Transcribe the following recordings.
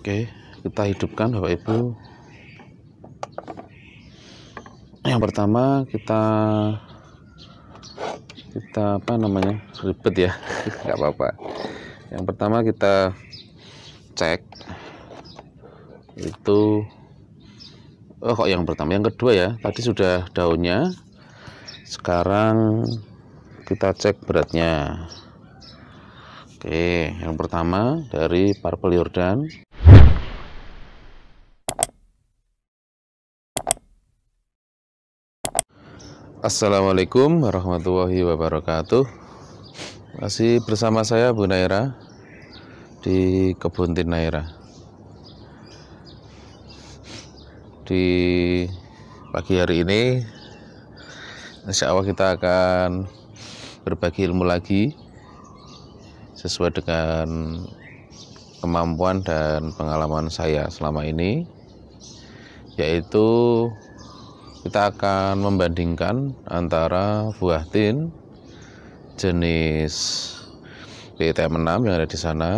Oke, kita hidupkan Bapak Ibu. Yang pertama kita kita apa namanya? ribet ya. nggak apa-apa. Yang pertama kita cek itu oh kok yang pertama, yang kedua ya. Tadi sudah daunnya. Sekarang kita cek beratnya. Oke, yang pertama dari Purple Jordan Assalamualaikum warahmatullahi wabarakatuh Masih bersama saya Bu Naira Di Kebun Tin Naira Di pagi hari ini Insya Allah kita akan berbagi ilmu lagi Sesuai dengan kemampuan dan pengalaman saya selama ini Yaitu kita akan membandingkan antara buah tin jenis PTM 6 yang ada di sana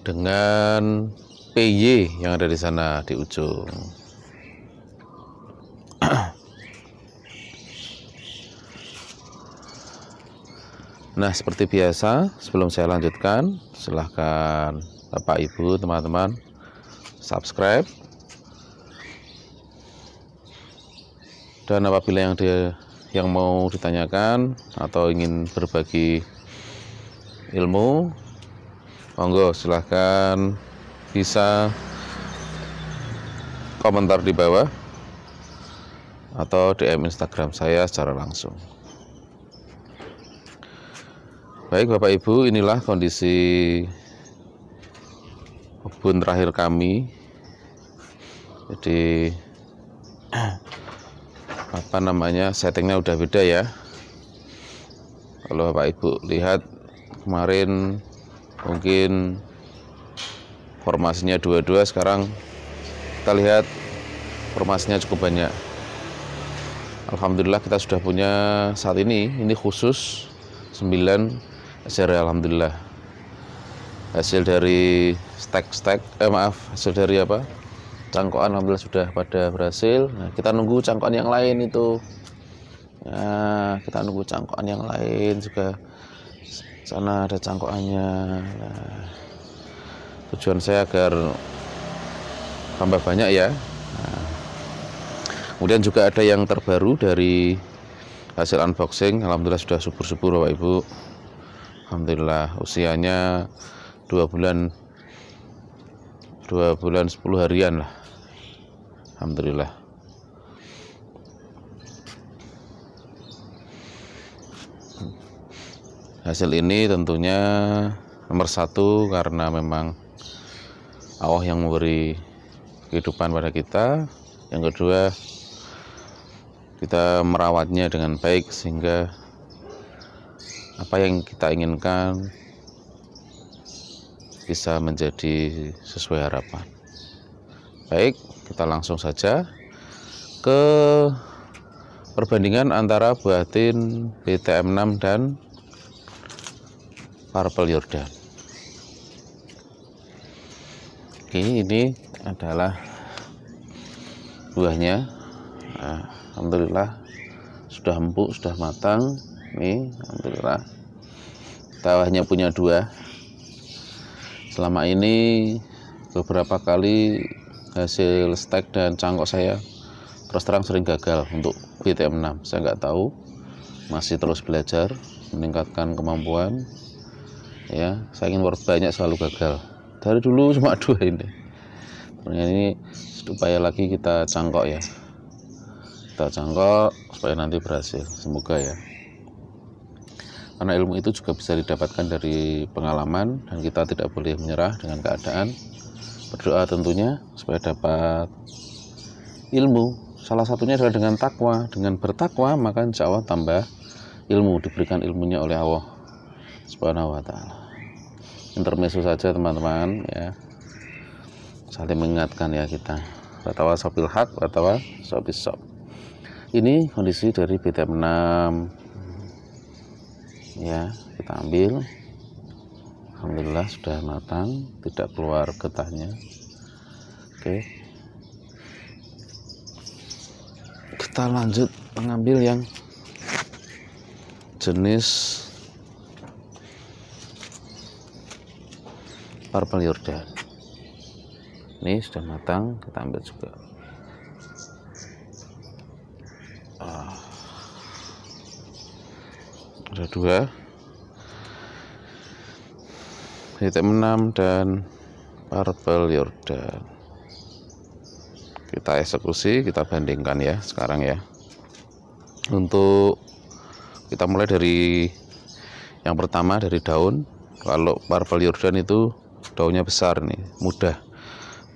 dengan PY yang ada di sana di ujung nah seperti biasa sebelum saya lanjutkan silahkan Bapak Ibu teman-teman subscribe dan apabila yang dia yang mau ditanyakan atau ingin berbagi ilmu monggo silahkan bisa komentar di bawah atau DM Instagram saya secara langsung baik Bapak Ibu inilah kondisi kebun terakhir kami jadi apa namanya settingnya udah beda ya kalau Bapak Ibu lihat kemarin mungkin formasinya dua-dua sekarang kita lihat formasinya cukup banyak Alhamdulillah kita sudah punya saat ini ini khusus 9 seri Alhamdulillah hasil dari stack-stack eh maaf hasil dari apa cangkokan alhamdulillah sudah pada berhasil nah, kita nunggu cangkokan yang lain itu nah, kita nunggu cangkokan yang lain juga sana ada cangkokannya nah, tujuan saya agar tambah banyak ya nah, kemudian juga ada yang terbaru dari hasil unboxing alhamdulillah sudah subur-subur bapak ibu alhamdulillah usianya 2 bulan dua bulan sepuluh harian lah Alhamdulillah hasil ini tentunya nomor satu karena memang Allah yang memberi kehidupan pada kita yang kedua kita merawatnya dengan baik sehingga apa yang kita inginkan bisa menjadi sesuai harapan. Baik, kita langsung saja ke perbandingan antara buatin BTM6 dan Purple Jordan. Oke, ini adalah buahnya. Nah, Alhamdulillah sudah empuk, sudah matang. nih Alhamdulillah. Tawahnya punya dua selama ini beberapa kali hasil stek dan cangkok saya terus terang sering gagal untuk BTM 6 saya nggak tahu masih terus belajar meningkatkan kemampuan ya saya ingin banyak selalu gagal dari dulu cuma dua ini ternyata ini supaya lagi kita cangkok ya kita cangkok supaya nanti berhasil semoga ya karena ilmu itu juga bisa didapatkan dari pengalaman dan kita tidak boleh menyerah dengan keadaan berdoa tentunya supaya dapat ilmu salah satunya adalah dengan takwa dengan bertakwa maka insya Allah tambah ilmu diberikan ilmunya oleh Allah subhanahu wa ta'ala intermesu saja teman-teman ya saling mengingatkan ya kita Batawa sopil hak batawa sopil sop. ini kondisi dari BTM 6 ya kita ambil Alhamdulillah sudah matang tidak keluar getahnya oke kita lanjut mengambil yang jenis purple yordan ini sudah matang kita ambil juga 2 titik 6 dan purple Yordan kita eksekusi kita bandingkan ya sekarang ya untuk kita mulai dari yang pertama dari daun kalau purple Yordan itu daunnya besar nih mudah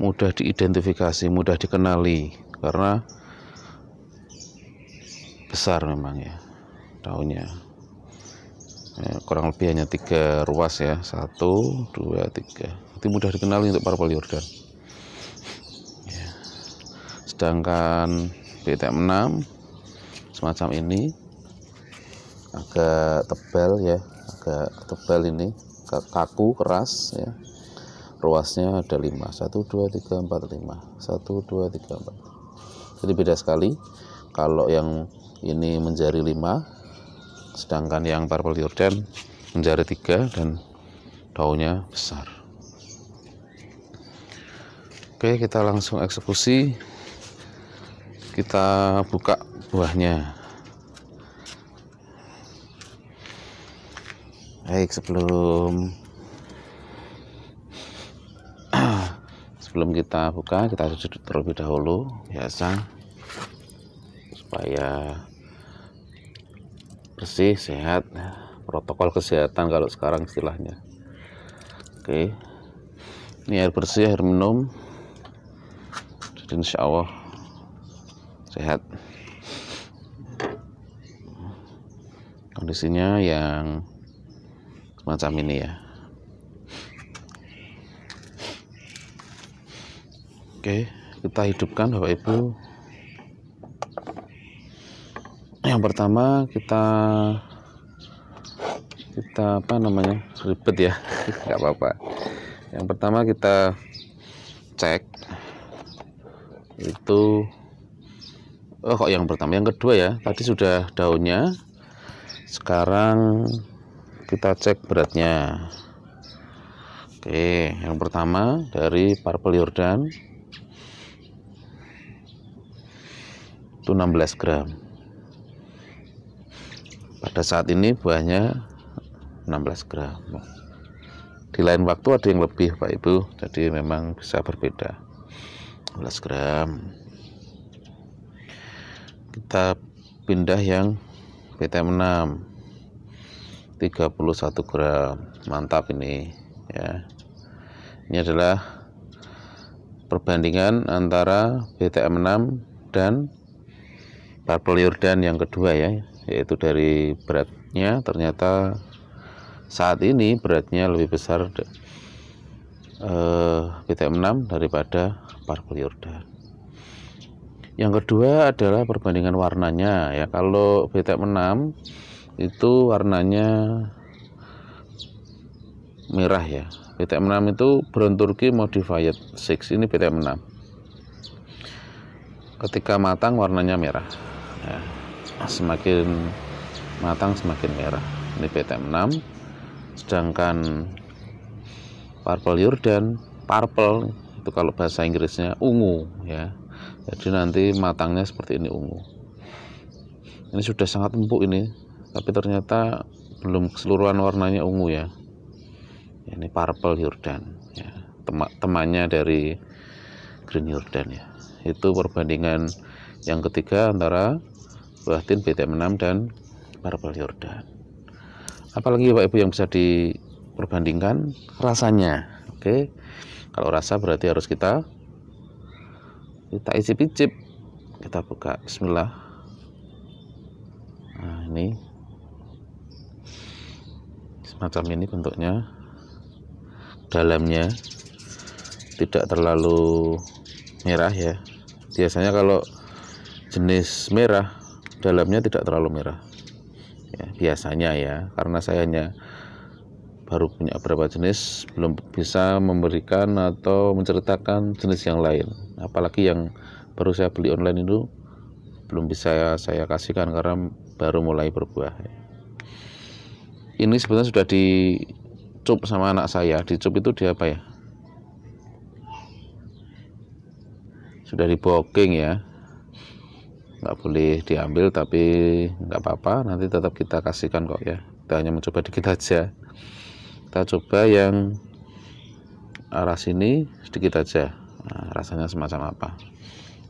mudah diidentifikasi mudah dikenali karena besar memang ya daunnya ya, kurang lebih hanya tiga ruas ya satu dua tiga nanti mudah dikenali untuk para Yordan ya. sedangkan BTM6 semacam ini agak tebal ya agak tebal ini kaku keras ya ruasnya ada 5 1 2 3 4 5 1 2 3 4 jadi beda sekali kalau yang ini menjadi 5 sedangkan yang purple jordan menjadi tiga dan daunnya besar oke kita langsung eksekusi kita buka buahnya baik sebelum sebelum kita buka kita duduk terlebih dahulu biasa supaya bersih sehat protokol kesehatan kalau sekarang istilahnya oke ini air bersih air minum jadi insya Allah sehat kondisinya yang semacam ini ya oke kita hidupkan Bapak Ibu pertama kita kita apa namanya ribet ya nggak apa-apa yang pertama kita cek itu oh kok yang pertama yang kedua ya tadi sudah daunnya sekarang kita cek beratnya oke yang pertama dari purple Jordan itu 16 gram pada saat ini buahnya 16 gram di lain waktu ada yang lebih Pak Ibu jadi memang bisa berbeda 16 gram kita pindah yang PTM6 31 gram mantap ini ya ini adalah perbandingan antara BTM6 dan purple Jordan yang kedua ya yaitu dari beratnya ternyata saat ini beratnya lebih besar eh, PTM6 daripada Parkul yang kedua adalah perbandingan warnanya ya kalau BTM6 itu warnanya merah ya BTM6 itu Brown turkey Modified 6 ini BTM6 ketika matang warnanya merah ya semakin matang semakin merah ini PTM6 sedangkan purple Jordan purple itu kalau bahasa Inggrisnya ungu ya jadi nanti matangnya seperti ini ungu ini sudah sangat empuk ini tapi ternyata belum keseluruhan warnanya ungu ya ini purple Jordan ya Tem temannya dari green Jordan ya itu perbandingan yang ketiga antara Batin BTM6 dan Barbel yordan apalagi Bapak Ibu yang bisa diperbandingkan rasanya oke kalau rasa berarti harus kita kita isi icip kita buka bismillah nah ini semacam ini bentuknya dalamnya tidak terlalu merah ya biasanya kalau jenis merah dalamnya tidak terlalu merah ya, biasanya ya karena saya hanya baru punya beberapa jenis belum bisa memberikan atau menceritakan jenis yang lain apalagi yang baru saya beli online itu belum bisa saya kasihkan karena baru mulai berbuah ini sebenarnya sudah dicup sama anak saya dicup itu dia apa ya sudah di booking ya nggak boleh diambil tapi nggak apa-apa nanti tetap kita kasihkan kok ya kita hanya mencoba dikit aja kita coba yang arah sini sedikit aja nah, rasanya semacam apa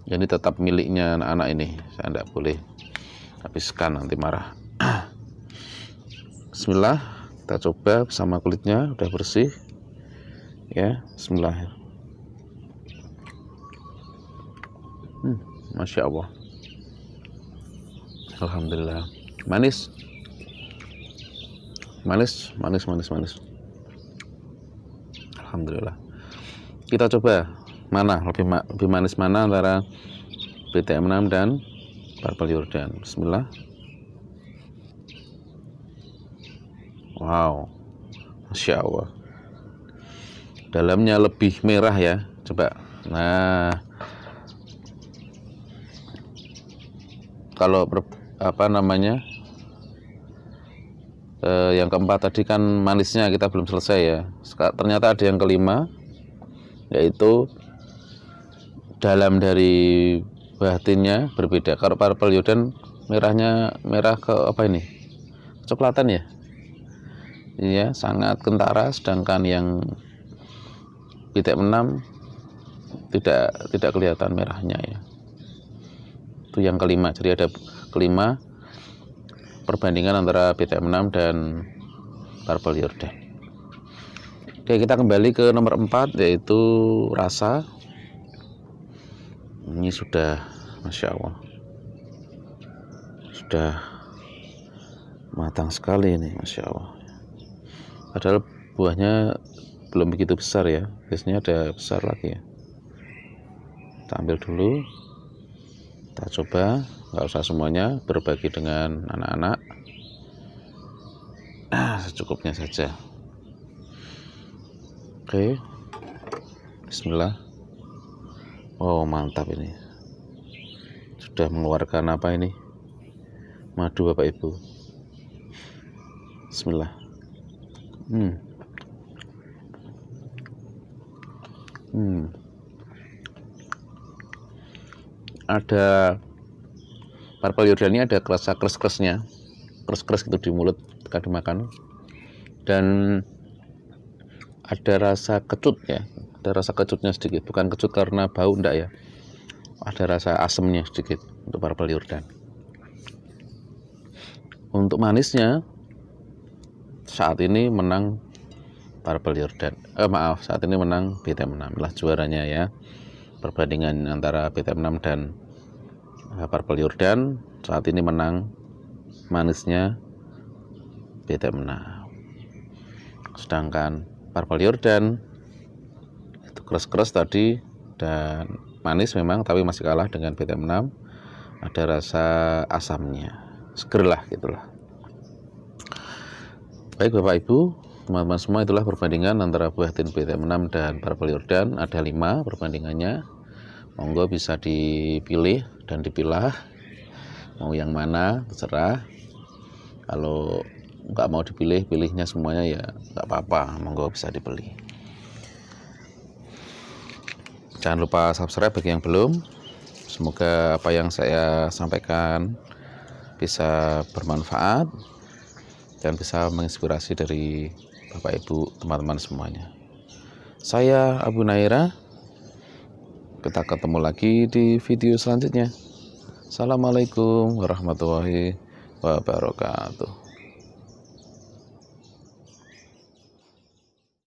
jadi tetap miliknya anak-anak ini saya nggak boleh habiskan nanti marah Bismillah kita coba sama kulitnya udah bersih ya Bismillah hmm, Masya Allah alhamdulillah manis manis manis manis manis alhamdulillah kita coba mana lebih ma lebih manis mana antara BTM6 dan Purple Jordan Bismillah Wow Masya Allah dalamnya lebih merah ya coba nah kalau apa namanya e, yang keempat tadi kan manisnya kita belum selesai ya ternyata ada yang kelima yaitu dalam dari batinnya berbeda kalau purple yodan merahnya merah ke apa ini coklatan ya ya sangat kentara sedangkan yang bitek menam tidak tidak kelihatan merahnya ya itu yang kelima jadi ada kelima perbandingan antara BTM6 dan barbel Yordan oke kita kembali ke nomor 4 yaitu rasa ini sudah Masya Allah sudah matang sekali ini Masya Allah padahal buahnya belum begitu besar ya biasanya ada besar lagi ya kita ambil dulu kita coba nggak usah semuanya berbagi dengan anak-anak nah, secukupnya saja oke Bismillah oh mantap ini sudah mengeluarkan apa ini madu bapak ibu Bismillah hmm hmm ada Purple Jordan ini ada kerasa kres-kresnya kres-kres itu di mulut ketika dimakan dan ada rasa kecut ya ada rasa kecutnya sedikit bukan kecut karena bau enggak ya ada rasa asemnya sedikit untuk Purple Yordan. untuk manisnya saat ini menang Purple Yordan. eh, maaf saat ini menang BTM 6 lah juaranya ya perbandingan antara BTM 6 dan Purple Jordan saat ini menang manisnya BT menang sedangkan Purple Jordan itu keras-keras tadi dan manis memang tapi masih kalah dengan bt 6 ada rasa asamnya segerlah gitulah baik Bapak Ibu teman-teman semua itulah perbandingan antara buah tin bt 6 dan Purple Jordan ada lima perbandingannya monggo bisa dipilih dan dipilah mau yang mana terserah kalau nggak mau dipilih pilihnya semuanya ya nggak apa-apa monggo bisa dibeli jangan lupa subscribe bagi yang belum semoga apa yang saya sampaikan bisa bermanfaat dan bisa menginspirasi dari Bapak Ibu teman-teman semuanya saya Abu Naira kita ketemu lagi di video selanjutnya. Assalamualaikum warahmatullahi wabarakatuh.